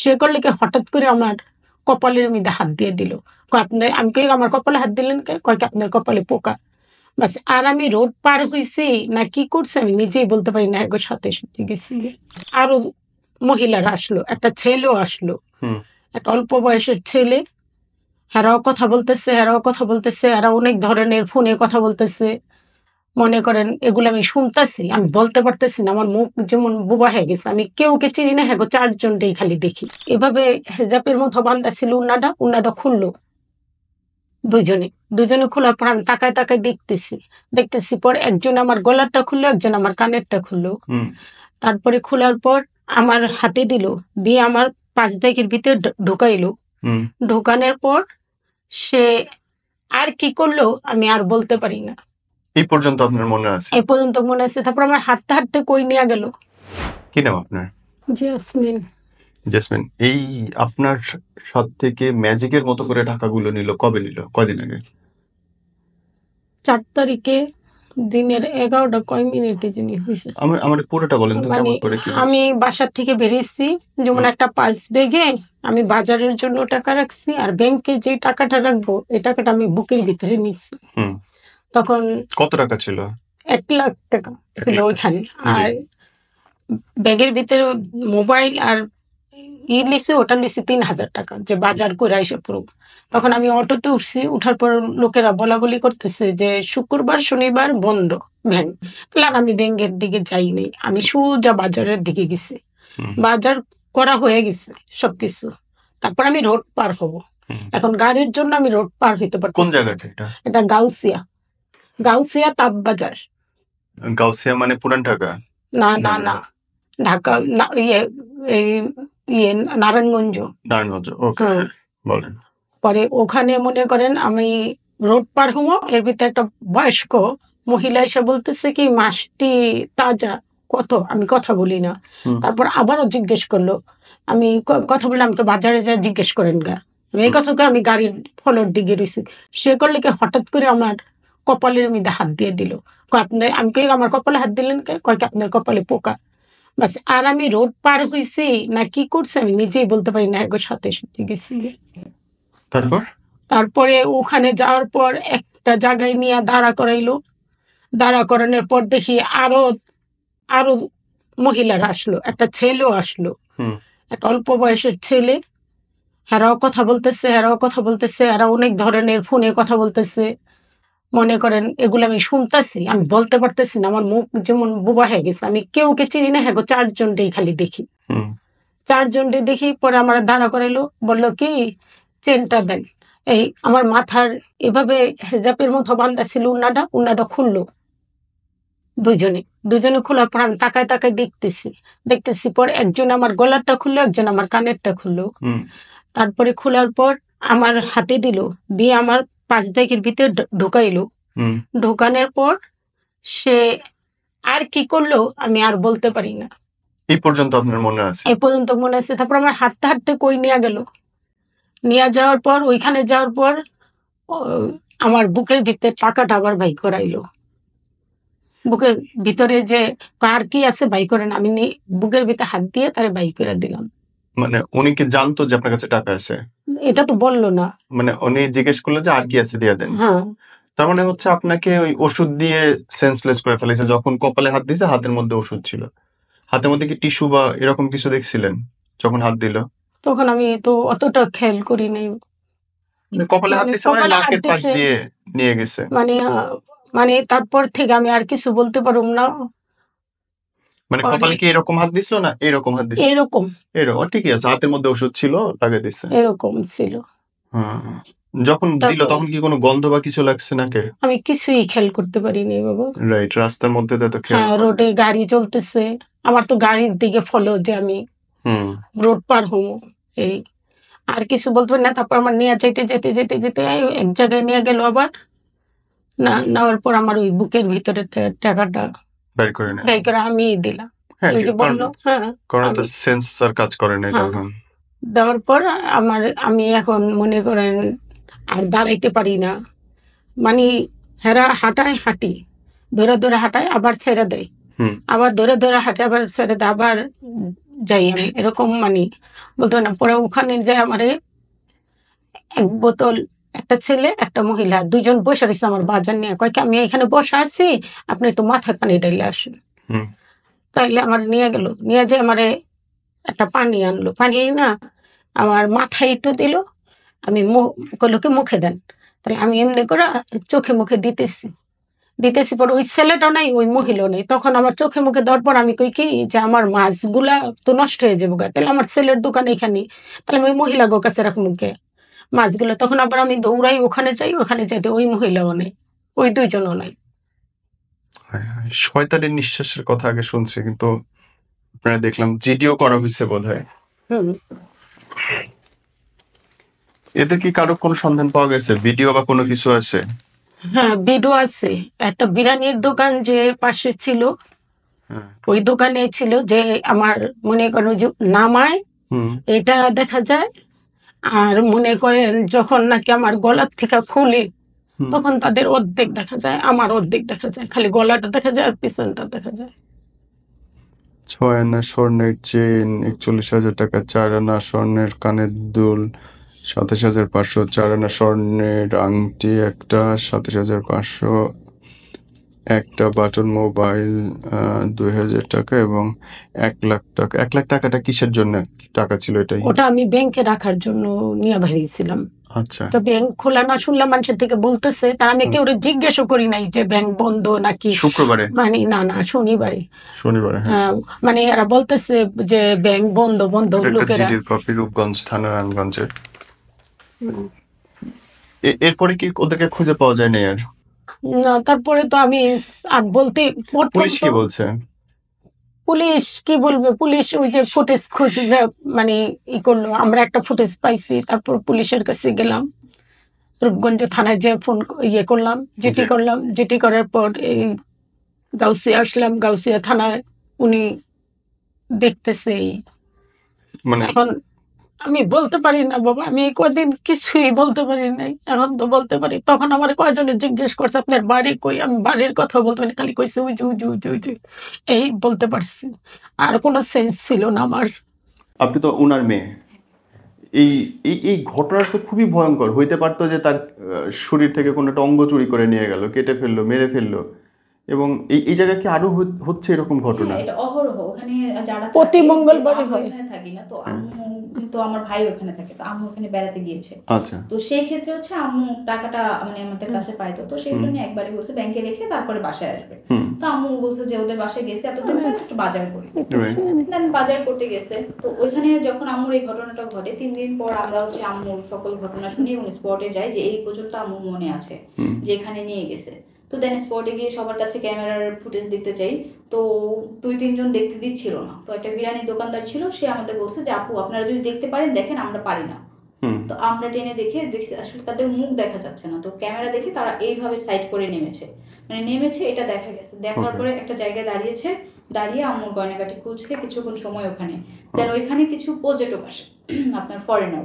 সে করলে কে হঠাৎ করে আমার কপালের মধ্যে হাত দিয়ে দিল আপনার আমি কে আমার কপালে হাত দিলেন কে কয়েক আপনার কপালে পোকা বাস আর আমি রোড পার হয়েছি না কি করছে আমি নিজেই বলতে পারি না একবার সাথে সাথে গেছি আরো মহিলারা আসলো একটা ছেলেও আসলো একটা অল্প বয়সের ছেলে হেরাও কথা বলতেছে হেরাও কথা বলতেছে এরা অনেক ধরনের ফোনে কথা বলতেছে মনে করেন এগুলো আমি শুনতেছি আমি বলতে পারতেছি না আমার মুখ যেমন বোবা হয়ে গেছে আমি কেউ কে চিনি না হ্যাঁ গো চারজনটাই খালি দেখি এভাবে হেজাপের মতো বান্ধা ছিল উন্নাটা উন্নাটা খুললো দুজনে দুজনে খোলার পর আমি তাকায় তাকায় দেখতেছি দেখতেছি পর একজন আমার গলারটা খুললো একজন আমার কানেরটা খুললো তারপরে খোলার পর আমার হাতে দিল দিয়ে আমার পাঁচ ব্যাগের ভিতরে ঢোকাইলো ঢোকানোর পর সে আর কি করলো আমি আর বলতে পারি না এই পর্যন্ত আপনার মনে আছে এই পর্যন্ত মনে আছে তারপর আমার হাঁটতে হাঁটতে কই নিয়ে গেল কি নাম আপনার জেসমিন জেসমিন এই আপনার সব থেকে ম্যাজিকের মতো করে টাকাগুলো নিল কবে নিল কদিন আগে চার তারিখে দিনের এগারোটা কয় মিনিটে যিনি হয়েছে আমার পুরোটা বলেন তো মানে কেমন করে কি আমি বাসার থেকে বেরিয়েছি যেমন একটা পাঁচ বেগে আমি বাজারের জন্য টাকা রাখছি আর ব্যাংকে যে টাকাটা রাখবো এই টাকাটা আমি বুকের ভিতরে নিচ্ছি হুম তখন কত টাকা ছিল এক লাখ টাকা ছিল ওখানে আর ব্যাগের ভিতরে মোবাইল আর ই লিসে ওটা লিসে তিন হাজার টাকা যে বাজার করে এসে পুরো তখন আমি অটোতে উঠছি উঠার পর লোকেরা বলা বলি করতেছে যে শুক্রবার শনিবার বন্ধ ভ্যান তাহলে আর আমি ব্যাংকের দিকে যাই নাই আমি সোজা বাজারের দিকে গেছি বাজার করা হয়ে গেছে সবকিছু তারপর আমি রোড পার হব এখন গাড়ির জন্য আমি রোড পার হইতে পারবো কোন জায়গাটা এটা গাউসিয়া গাউসিয়া তাপবাজার গাউসিয়া মানে পুরান ঢাকা না না না ঢাকা না ইয়ে ইয়ে নারায়ণগঞ্জ নারায়ণগঞ্জ ওকে বলেন পরে ওখানে মনে করেন আমি রোড পার হুম এর ভিতরে একটা বয়স্ক মহিলা এসে বলতেছে কি মাসটি তাজা কত আমি কথা বলি না তারপর আবারও জিজ্ঞেস করলো আমি কথা বললাম আমাকে বাজারে যা জিজ্ঞেস করেন গা এই কথা আমি গাড়ির ফলোর দিকে রয়েছি সে করলে কি হঠাৎ করে আমার কপালের মধ্যে হাত দিয়ে দিল আপনার আমি কে আমার কপালে হাত দিলেন কে কয়েক আপনার কপালে পোকা বাস আর আমি রোড পার হয়েছি না কি করছে আমি নিজেই বলতে পারি না একবার সাথে সাথে গেছি তারপর তারপরে ওখানে যাওয়ার পর একটা জায়গায় নিয়ে দাঁড়া করাইলো দাঁড়া করানোর পর দেখি আরো আরো মহিলারা আসলো একটা ছেলেও আসলো একটা অল্প বয়সের ছেলে হেরাও কথা বলতেছে হেরাও কথা বলতেছে এরা অনেক ধরনের ফোনে কথা বলতেছে মনে করেন এগুলো আমি শুনতেছি আমি বলতে পারতেছি না আমার মুখ যেমন বোবা হয়ে গেছে আমি কেউ কে চিনি না হ্যাঁ গো চারজন খালি দেখি চারজনটি দেখি পরে আমার দাঁড়া করাইলো বললো কি চেনটা দেন এই আমার মাথার এভাবে হেজাপের মতো বান্ধা ছিল উন্নাটা উন্নাটা খুললো দুজনে দুজনে খোলার পর আমি তাকায় তাকায় দেখতেছি দেখতেছি পর একজন আমার গলারটা খুললো একজন আমার কানেরটা খুললো তারপরে খোলার পর আমার হাতে দিল দিয়ে আমার পাঁচ ব্যাগের ভিতরে ঢোকাইলো ঢোকানোর পর সে আর কি করলো আমি আর বলতে পারি না এই পর্যন্ত আপনার মনে আছে এই পর্যন্ত মনে আছে তারপর আমার হাঁটতে হাঁটতে কই নিয়ে গেল নিয়ে যাওয়ার পর ওইখানে যাওয়ার পর আমার বুকের ভিতরে টাকাটা আবার ভাই করাইলো বুকের ভিতরে যে কার কি আছে ভাই করেন আমি বুকের ভিতরে হাত দিয়ে তারে ভাই করে দিলাম মানে উনি কি জানতো যে আপনার কাছে টাকা আছে এটা তো বললো না মানে উনি জিজ্ঞেস করলো যে আর কি আছে দিয়ে দেন হ্যাঁ তার মানে হচ্ছে আপনাকে ওই ওষুধ দিয়ে সেন্সলেস করে ফেলেছে যখন কপালে হাত দিয়েছে হাতের মধ্যে ওষুধ ছিল হাতের মধ্যে কি টিস্যু বা এরকম কিছু দেখছিলেন যখন হাত দিল তখন আমি তো অতটা খেয়াল করি নাই মানে কপালে হাত মানে দিয়েছে মানে নাকের পাশ দিয়ে নিয়ে গেছে মানে মানে তারপর থেকে আমি আর কিছু বলতে পারুম না মানে কপালে কি এরকম হাত দিছিল না এরকম হাত দিছিল এরকম এরকম ঠিকই আছে হাতের মধ্যে ওষুধ ছিল লাগিয়ে দিছে এরকম ছিল যখন দিল তখন কি কোনো গন্ধ বা কিছু লাগছে নাকি আমি কিছুই খেয়াল করতে পারিনি বাবা রাইট রাস্তার মধ্যে তো খেয়াল হ্যাঁ, রোডে গাড়ি চলতেছে আমার তো গাড়ির দিকে ফলো যে আমি রোড পার হবো এই আর কিছু বলতে পারি না তারপর আমার নিয়ে যেতে যেতে যেতে যেতে এক জায়গায় নিয়ে গেল আবার না নেওয়ার পর আমার ওই বুকের ভিতরে টাকাটা বের করে নেয় বের করে হ্যাঁ, হ্যাঁ, আমি দিলাম কারণ কাজ করে না হ্যাঁ। তখন দেওয়ার পর আমার আমি এখন মনে করেন আর দাঁড়াইতে পারি না মানে হেরা হাঁটায় হাঁটি ধরে ধরে হাঁটায় আবার ছেড়ে দেয় আবার ধরে ধরে হাঁটে আবার ছেড়ে দেয় আবার যাই আমি এরকম মানে বলতো না পরে ওখানে যাই আমারে এক বোতল একটা ছেলে একটা মহিলা দুজন বসে রয়েছে আমার বাজার নিয়ে কয়েক আমি এখানে বসে আছি আপনি একটু মাথায় পানি ডাইলে আসেন তাইলে আমার নিয়ে গেল নিয়ে যে আমারে একটা পানি আনলো পানি না আমার মাথায় একটু দিল আমি কি মুখে দেন তাহলে আমি এমনি করে চোখে মুখে দিতেছি দিতেছি পর ওই ছেলেটা নাই ওই মহিলা নেই তখন আমার চোখে মুখে দেওয়ার পর আমি কই কি যে আমার মাছগুলা তো নষ্ট হয়ে যাবো তাহলে আমার ছেলের দোকান এখানে তাহলে আমি ওই মহিলা গো কাছে রাখবো মাছগুলো তখন আবার আমি দৌড়াই ওখানে যাই ওখানে যাই ওই মহিলাও নেই ওই দুইজনও নাই শয়তানের নিঃশ্বাসের কথা আগে শুনছি কিন্তু আপনারা দেখলাম জিডিও করা হয়েছে বোধ হয় এদের কি কারো কোনো সন্ধান পাওয়া গেছে ভিডিও বা কোনো কিছু আছে হ্যাঁ ভিডিও আছে একটা বিরিয়ানির দোকান যে পাশে ছিল হ্যাঁ। ওই দোকানে ছিল যে আমার মনে করো যে নামায় এটা দেখা যায় আর মনে করেন যখন নাকি আমার গলার থেকে খুলি তখন তাদের অর্ধেক দেখা যায় আমার অর্ধেক দেখা যায় খালি গলাটা দেখা যায় আর পিছনটা দেখা যায় ছয় আনা স্বর্ণের চেন একচল্লিশ হাজার টাকা চার আনা স্বর্ণের কানের দুল সাতাশ হাজার পাঁচশো চার আনা স্বর্ণের আংটি একটা সাতাশ হাজার পাঁচশো একটা বাটন মোবাইল দুই হাজার টাকা এবং এক লাখ টাকা এক লাখ টাকাটা কিসের জন্য টাকা ছিল এটাই ওটা আমি ব্যাংকে রাখার জন্য নিয়ে বাড়িয়েছিলাম আচ্ছা তো ব্যাংক খোলা না শুনলাম মানুষের থেকে বলতেছে তা আমি কেউ জিজ্ঞেস করি নাই যে ব্যাংক বন্ধ নাকি শুক্রবারে মানে না না শনিবারে শনিবারে হ্যাঁ। হ্যাঁ, মানে এরা বলতেছে যে ব্যাংক বন্ধ বন্ধ লোকেরা রূপগঞ্জ থানা রানগঞ্জের এরপরে কি ওদেরকে খুঁজে পাওয়া যায় না আর না তারপরে তো আমি আর বলতে পুলিশ কি বলছে পুলিশ কি বলবে পুলিশ ওই যে ফুটেজ খোঁজ মানে ই করলো আমরা একটা ফুটেজ পাইছি তারপর পুলিশের কাছে গেলাম রূপগঞ্জ থানায় যে ফোন ইয়ে করলাম জিটি করলাম জিটি করার পর এই গাউসিয়া আসলাম গাউসিয়া থানায় উনি দেখতেছে মানে এখন আমি বলতে পারি না বাবা আমি কদিন কিছুই বলতে পারি নাই এখন তো বলতে পারি তখন আমার কয়জনে জিজ্ঞেস করছে আপনার বাড়ি কই আমি বাড়ির কথা বলতে পারি খালি কইছে উজু উজু উজু উজু এই বলতে পারছি আর কোনো সেন্স ছিল না আমার আপনি তো ওনার মেয়ে এই এই এই ঘটনাটা তো খুবই ভয়ঙ্কর হইতে পারতো যে তার শরীর থেকে কোনো একটা অঙ্গ চুরি করে নিয়ে গেল কেটে ফেললো মেরে ফেললো এবং এই এই জায়গায় কি আরো হচ্ছে এরকম হ্যাঁ, ঘটনা এটা অহরহ ওখানে যারা প্রতি মঙ্গলবার হয় ওখানে থাকি না তো হ্যাঁ। আম্মু তো আমার ভাই ওখানে থাকে তো আমি ওখানে বেড়াতে গিয়েছে আচ্ছা তো সেই ক্ষেত্রে হচ্ছে আম্মু টাকাটা মানে আমাদের কাছে পাইতো তো সেই জন্য একবারই বলছে ব্যাংকে রেখে তারপরে বাসায় আসবে তো আম্মু বলছে যে ওদের বাসায় গেছে এত দূর হ্যাঁ। একটু বাজার করি দেন বাজার করতে গেছে তো ওখানে যখন আম্মুর এই ঘটনাটা ঘটে তিন দিন পর আমরা হচ্ছে আম্মুর সকল ঘটনা শুনি এবং স্পটে যাই যে এই পর্যন্ত আম্মু মনে আছে যেখানে নিয়ে গেছে তো দেন স্পটে গিয়ে সবার কাছে ক্যামেরার ফুটেজ দেখতে চাই তো দুই তিনজন দেখতে দিচ্ছিল না তো একটা বিরিয়ানি দোকানদার ছিল সে আমাদের বলছে যে আপু আপনারা যদি দেখতে পারেন দেখেন আমরা পারি না তো আমরা টেনে দেখে দেখছি আসলে তাদের মুখ দেখা যাচ্ছে না তো ক্যামেরা দেখে তারা এইভাবে সাইড করে নেমেছে মানে নেমেছে এটা দেখা গেছে দেখার পরে একটা জায়গায় দাঁড়িয়েছে দাঁড়িয়ে আমার গয়নাকাটি খুঁজছে কিছুক্ষণ সময় ওখানে দেন ওইখানে কিছু পর্যটক আসে আপনার ফরেনার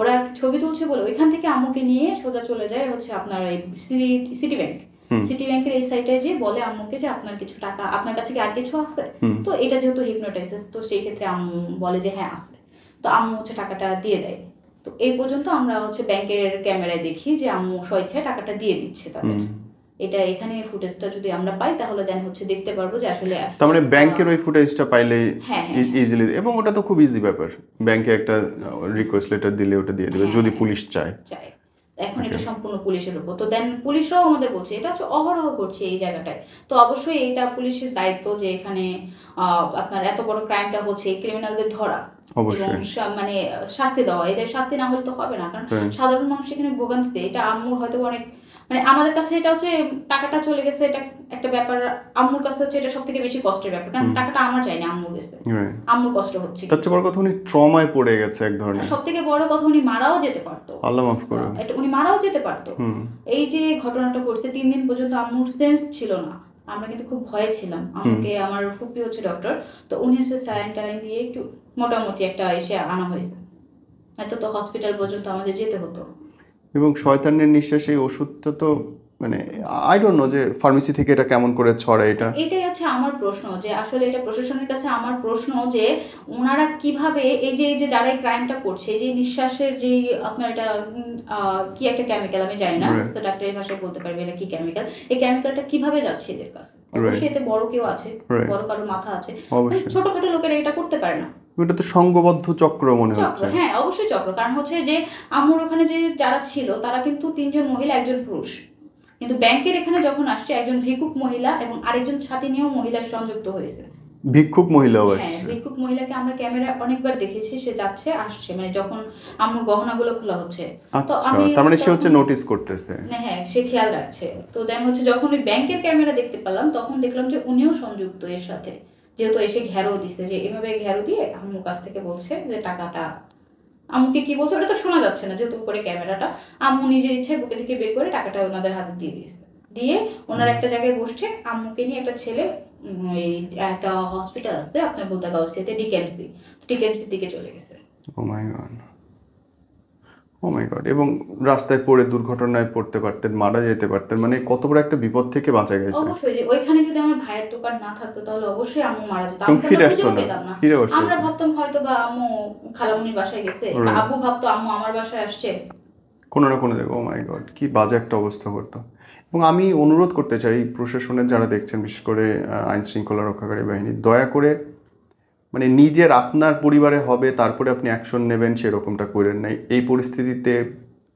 ওরা ছবি তুলছে বলে ওইখান থেকে আমুকে নিয়ে সোজা চলে যায় হচ্ছে আপনার এই সিটি ব্যাংক সিটি ব্যাংকের এই সাইটে যে বলে আম্মুকে যে আপনার কিছু টাকা আপনার কাছে কি আর কিছু আছে তো এটা যেহেতু হিপনোটাইসিস তো সেই ক্ষেত্রে আম্মু বলে যে হ্যাঁ আছে তো আম্মু হচ্ছে টাকাটা দিয়ে দেয় তো এই পর্যন্ত আমরা হচ্ছে ব্যাংকের ক্যামেরায় দেখি যে আম্মু স্বেচ্ছায় টাকাটা দিয়ে দিচ্ছে তাদের এটা এখানে ফুটেজটা যদি আমরা পাই তাহলে দেন হচ্ছে দেখতে পারবো যে আসলে তার মানে ব্যাংকের ওই ফুটেজটা পাইলে হ্যাঁ, হ্যাঁ, ইজিলি হ্যাঁ। এবং ওটা তো খুব ইজি ব্যাপার ব্যাংকে একটা রিকোয়েস্ট লেটার দিলে ওটা দিয়ে দেবে যদি পুলিশ চায় চায় এখন এটা সম্পূর্ণ পুলিশের উপর তো দেন পুলিশরাও আমাদের বলছে এটা হচ্ছে অহরহ করছে এই জায়গাটায় তো অবশ্যই এটা পুলিশের দায়িত্ব যে এখানে আপনার এত বড় ক্রাইমটা হচ্ছে ক্রিমিনালদের ধরা মানে শাস্তি দেওয়া এদের শাস্তি না হলে তো হবে না কারণ সাধারণ মানুষ এখানে ভোগান্তিতে এটা আম্মুর হয়তো অনেক মানে আমাদের কাছে এটা হচ্ছে টাকাটা চলে গেছে এটা একটা ব্যাপার আম্মুর কাছে হচ্ছে এটা সবথেকে বেশি কষ্টের ব্যাপার কারণ টাকাটা আমার চাই না আম্মুর কাছে আম্মুর কষ্ট হচ্ছে সবচেয়ে বড় কথা উনি ট্রমায় পড়ে গেছে এক ধরনের সবথেকে বড় কথা উনি মারাও যেতে পারতো আল্লাহ মাফ করে এটা উনি মারাও যেতে পারতো এই যে ঘটনাটা ঘটছে তিন দিন পর্যন্ত আম্মুর সেন্স ছিল না আমরা কিন্তু খুব ভয়ে ছিলাম আমাকে আমার ফুপি হচ্ছে ডক্টর তো উনি হচ্ছে স্যালাইন টালাইন দিয়ে একটু মোটামুটি একটা এসে আনা হয়েছে এত তো হসপিটাল পর্যন্ত আমাদের যেতে হতো এবং শয়তানের নিঃশ্বাস এই ওষুধটা তো মানে আই ডোন্ট নো যে ফার্মেসি থেকে এটা কেমন করে ছড়ায় এটা এটাই হচ্ছে আমার প্রশ্ন যে আসলে এটা প্রশাসনের কাছে আমার প্রশ্ন যে ওনারা কিভাবে এই যে এই যে যারা এই ক্রাইমটা করছে যে নিঃশ্বাসের যে আপনার এটা কি একটা কেমিক্যাল আমি জানি না তো ডাক্তার এই ভাষায় বলতে পারবে এটা কি কেমিক্যাল এই কেমিক্যালটা কিভাবে যাচ্ছে এদের কাছে অবশ্যই এতে বড় কেউ আছে বড় কারো মাথা আছে মানে ছোটখাটো লোকেরা এটা করতে পারে না এটা তো সংঘবদ্ধ চক্র মনে হচ্ছে হ্যাঁ অবশ্যই চক্র কারণ হচ্ছে যে আমার ওখানে যে যারা ছিল তারা কিন্তু তিনজন মহিলা একজন পুরুষ কিন্তু ব্যাংকের এখানে যখন আসছে একজন ভিক্ষুক মহিলা এবং আরেকজন সাথী নিয়েও সংযুক্ত হয়েছে ভিক্ষুক মহিলা হ্যাঁ, ভিক্ষুক মহিলাকে আমরা ক্যামেরা অনেকবার দেখেছি সে যাচ্ছে আসছে মানে যখন আমার গহনাগুলো খোলা হচ্ছে তো আচ্ছা, তার মানে সে হচ্ছে নোটিস করতেছে হ্যাঁ, হ্যাঁ সে খেয়াল রাখছে তো দেন হচ্ছে যখন ওই ব্যাংকের ক্যামেরা দেখতে পেলাম তখন দেখলাম যে উনিও সংযুক্ত এর সাথে যেহেতু এসে ঘেরো দিছে যে এভাবে ঘেরো দিয়ে আম্মুর কাছ থেকে বলছে যে টাকাটা আমুকে কি বলছে ওটা তো শোনা যাচ্ছে না যেহেতু উপরে ক্যামেরাটা আম্মু নিজের ইচ্ছায় বুকে থেকে বের করে টাকাটা ওনাদের হাতে দিয়ে দিয়েছে দিয়ে ওনার একটা জায়গায় বসছে আম্মুকে নিয়ে একটা ছেলে এই একটা হসপিটাল আসতে আপনার বলতে গাউসিয়াতে ডিকেমসি ডিকেমসির দিকে চলে গেছে ও মাই গড ও oh এবং রাস্তায় পড়ে দুর্ঘটনায় পড়তে পারতেন মারা যেতে পারতেন মানে কত বড় একটা বিপদ থেকে বাঁচা গেছে ওইখানে যদি আমার ভাইয়ের দোকান না থাকতো তাহলে অবশ্যই মারা যেত আমি ফিরে আসতো না ফিরে আসতো আমরা ভাবতাম হয়তো বা খালামুনির বাসায় গেছে ভাবতো আমার বাসায় আসছে কোনো না কোনো জায়গায় ও মাই গড কি বাজে একটা অবস্থা করতো এবং আমি অনুরোধ করতে চাই প্রশাসনের যারা দেখছেন বিশেষ করে আইন শৃঙ্খলা রক্ষাকারী বাহিনী দয়া করে মানে নিজের আপনার পরিবারে হবে তারপরে আপনি অ্যাকশন নেবেন সেরকমটা করেন নাই এই পরিস্থিতিতে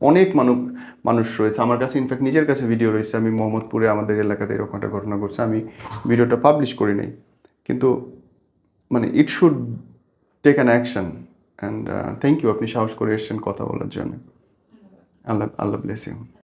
অনেক মানুষ মানুষ রয়েছে আমার কাছে ইনফ্যাক্ট নিজের কাছে ভিডিও রয়েছে আমি মোহাম্মদপুরে আমাদের এলাকাতে এরকম একটা ঘটনা ঘটছে আমি ভিডিওটা পাবলিশ করি নাই কিন্তু মানে it should take an action and thank you আপনি সাহস করে এসছেন কথা বলার জন্য আল্লাহ আল্লাহ ব্লেসিং